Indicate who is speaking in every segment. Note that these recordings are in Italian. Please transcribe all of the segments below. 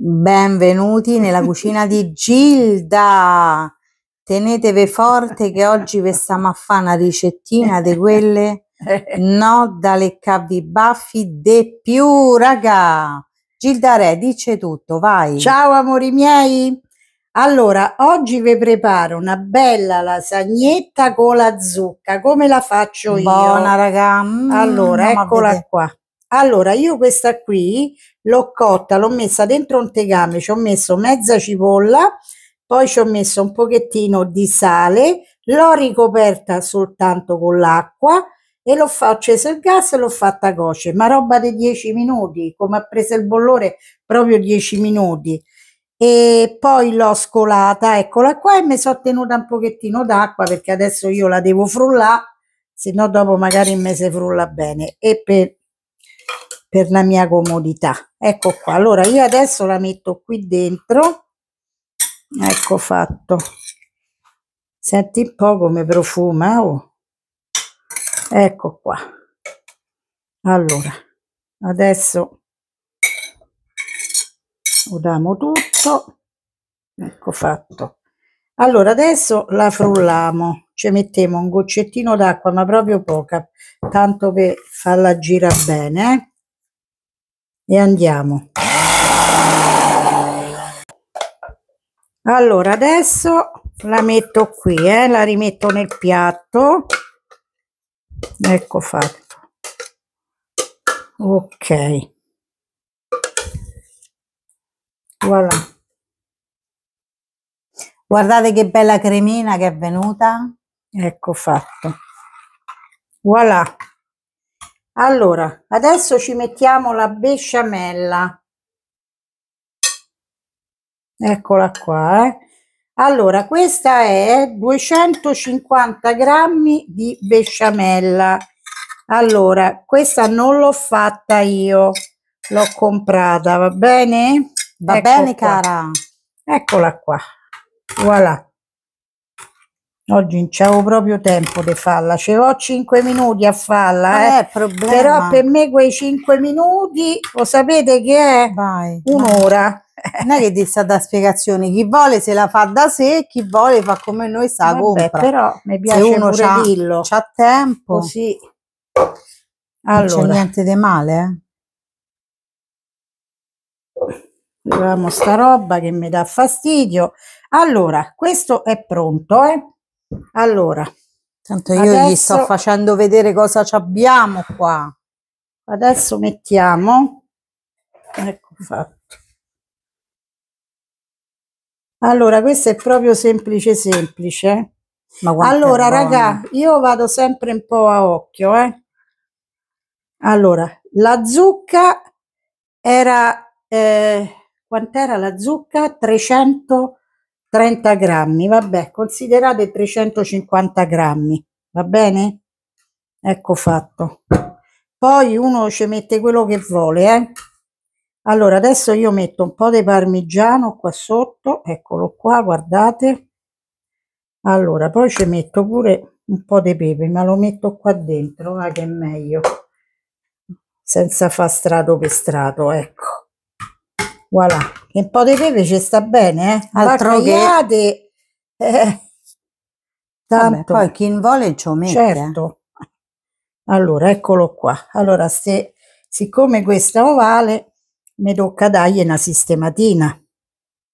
Speaker 1: Benvenuti nella cucina di Gilda. Tenetevi forte che oggi vi stiamo a fare una ricettina di quelle no da leccavi baffi de più, raga. Gilda Re, dice tutto, vai. Ciao amori miei. Allora, oggi vi preparo una bella lasagnetta con la zucca, come la faccio io. Buona raga. Mm, allora, eccola qua. Allora, io questa qui l'ho cotta, l'ho messa dentro un tegame, ci ho messo mezza cipolla, poi ci ho messo un pochettino di sale, l'ho ricoperta soltanto con l'acqua e l'ho fa- acceso il gas e l'ho fatta coce, ma roba di 10 minuti, come ha preso il bollore, proprio 10 minuti. E poi l'ho scolata, eccola qua, e mi sono tenuta un pochettino d'acqua perché adesso io la devo frullare, se no dopo magari me si frulla bene. E per per la mia comodità ecco qua allora io adesso la metto qui dentro ecco fatto senti un po come profuma oh. ecco qua allora adesso udiamo tutto ecco fatto allora adesso la frulliamo ci mettiamo un goccettino d'acqua ma proprio poca tanto per farla gira bene eh? e andiamo allora adesso la metto qui eh, la rimetto nel piatto ecco fatto ok voilà guardate che bella cremina che è venuta ecco fatto voilà allora, adesso ci mettiamo la besciamella. Eccola qua, eh. Allora, questa è 250 grammi di besciamella. Allora, questa non l'ho fatta io, l'ho comprata, va bene? Va ecco bene, qua. cara. Eccola qua. Voilà. Oggi non c'avevo proprio tempo di farla, ce l'ho 5 minuti a farla, eh. però per me quei 5 minuti lo sapete che è? Un'ora. Non è che ti sta da spiegazioni, chi vuole se la fa da sé, chi vuole fa come noi sa, Vabbè, compra. Però mi piace se uno c'ha, dirlo. C'ha tempo. Così. Allora. Non c'è niente di male, eh. sta roba che mi dà fastidio. Allora, questo è pronto, eh. Allora, tanto io adesso, gli sto facendo vedere cosa abbiamo qua. Adesso mettiamo, ecco fatto. Allora, questo è proprio semplice semplice. Ma allora, raga, io vado sempre un po' a occhio, eh. Allora, la zucca era, eh, quant'era la zucca? 300 30 grammi, vabbè, considerate 350 grammi, va bene? Ecco fatto. Poi uno ci mette quello che vuole, eh? Allora, adesso io metto un po' di parmigiano qua sotto, eccolo qua, guardate. Allora, poi ci metto pure un po' di pepe, ma lo metto qua dentro, va che è meglio, senza far strato per strato, ecco voilà e un po' di pepe ci sta bene eh? altro che eh. Vabbè, poi chi vuole ci mette certo allora eccolo qua allora se siccome questa ovale mi tocca dargli una sistematina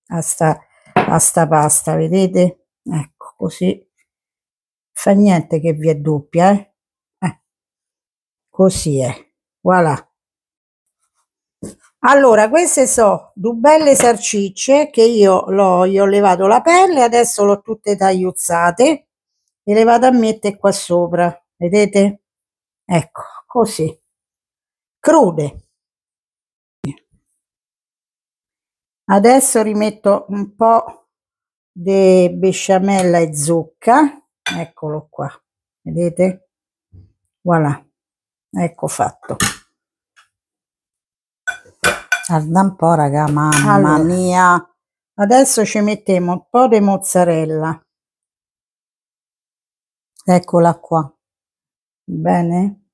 Speaker 1: a sta, a sta pasta vedete ecco così fa niente che vi è doppia eh? eh. così è voilà allora, queste sono due belle sarcicce che io l'ho, ho levato la pelle, adesso le ho tutte tagliuzzate e le vado a mettere qua sopra, vedete? Ecco, così, crude. Adesso rimetto un po' di besciamella e zucca, eccolo qua, vedete? Voilà, ecco fatto. Guarda ah, un po', raga, mamma allora, mia. Adesso ci mettiamo un po' di mozzarella. Eccola qua. Bene.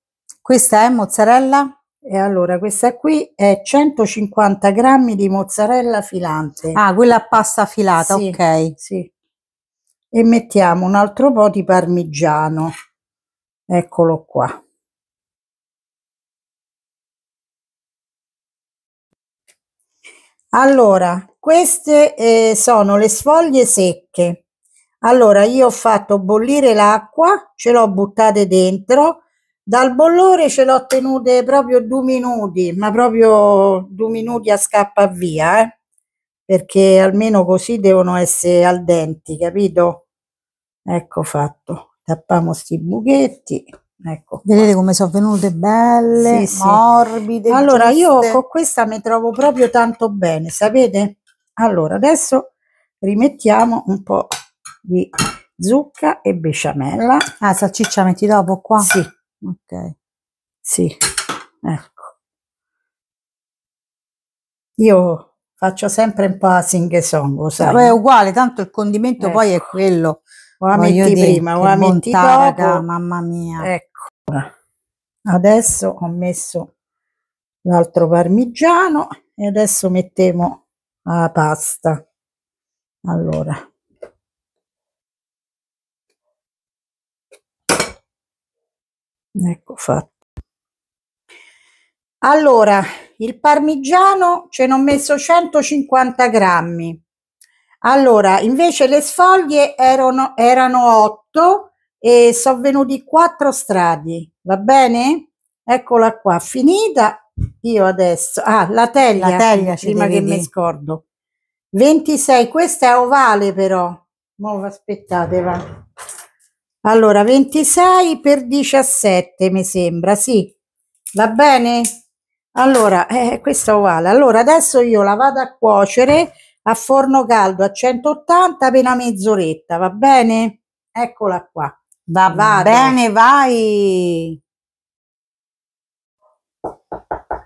Speaker 1: Questa è mozzarella? E allora questa qui è 150 grammi di mozzarella filante. Ah, quella a pasta filata, sì, ok. Sì. E mettiamo un altro po' di parmigiano. Eccolo qua. Allora, queste eh, sono le sfoglie secche. Allora, io ho fatto bollire l'acqua, ce l'ho buttate dentro, dal bollore ce l'ho tenute proprio due minuti, ma proprio due minuti a scappa via, eh? perché almeno così devono essere al denti, capito? Ecco fatto. Tappiamo sti buchetti. Ecco. Vedete come sono venute belle, sì, morbide. Allora giuste. io con questa mi trovo proprio tanto bene, sapete? Allora adesso rimettiamo un po' di zucca e besciamella. Ah, salsiccia metti dopo qua? Sì. Ok. Sì, ecco. Io faccio sempre un po' a sing song, sai. Vabbè, è uguale, tanto il condimento ecco. poi è ecco. quello. O la metti prima, o la metti dopo. mamma mia. Ecco ora adesso ho messo l'altro parmigiano e adesso mettiamo la pasta allora ecco fatto allora il parmigiano ce ne ho messo 150 grammi allora invece le sfoglie erano, erano 8 e sono venuti quattro strati, va bene? Eccola qua, finita. Io adesso, ah, la teglia, la teglia prima che dire. mi scordo. 26, questa è ovale però. Mo aspettate, va. Allora, 26 per 17 mi sembra, sì. Va bene? Allora, eh, questa è ovale Allora, adesso io la vado a cuocere a forno caldo a 180 appena mezz'oretta, va bene? Eccola qua. Va Vado. bene, vai.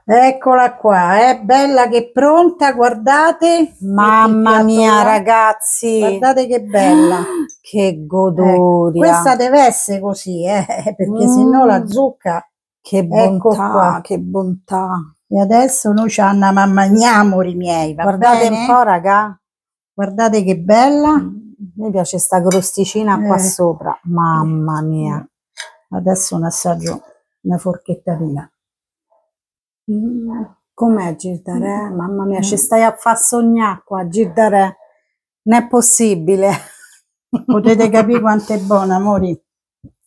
Speaker 1: Eccola qua, è eh? bella che è pronta, guardate. Mamma mia ragazzi. Guardate che bella. che ecco, goduria. Eh, questa deve essere così, eh, perché mm. se no la mm. zucca. Che ecco bontà, qua. che bontà. E adesso noi ci andiamo a magnamori miei, Guardate bene? un po' raga. Guardate che bella. Mm mi piace sta crosticina qua eh. sopra, mamma eh. mia. Adesso un assaggio, una forchettatina. Mm. Com'è Girdare? Mm. Mamma mia, mm. ci stai a far sognare qua, Girdare. Non è possibile. Potete capire quanto è buona, amori.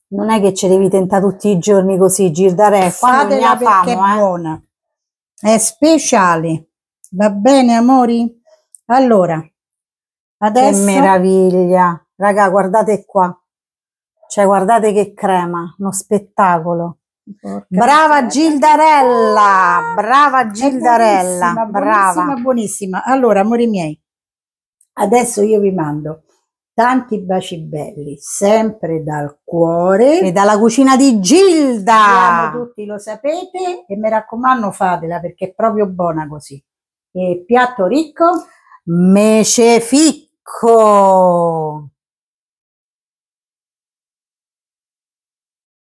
Speaker 1: Non è che ce devi tentare tutti i giorni così, Girdare. Fatela perché famo, è eh. buona. È speciale. Va bene, amori? Allora, Adesso... Che meraviglia! Raga, guardate qua. Cioè, guardate che crema, uno spettacolo. Porca brava miseria. Gildarella, brava Gildarella, brava. Buonissima, buonissima. Allora, amori miei, adesso io vi mando tanti baci belli, sempre dal cuore e dalla cucina di Gilda. Tutti lo sapete e mi raccomando fatela perché è proprio buona così. E piatto ricco, mece fitto. 哦。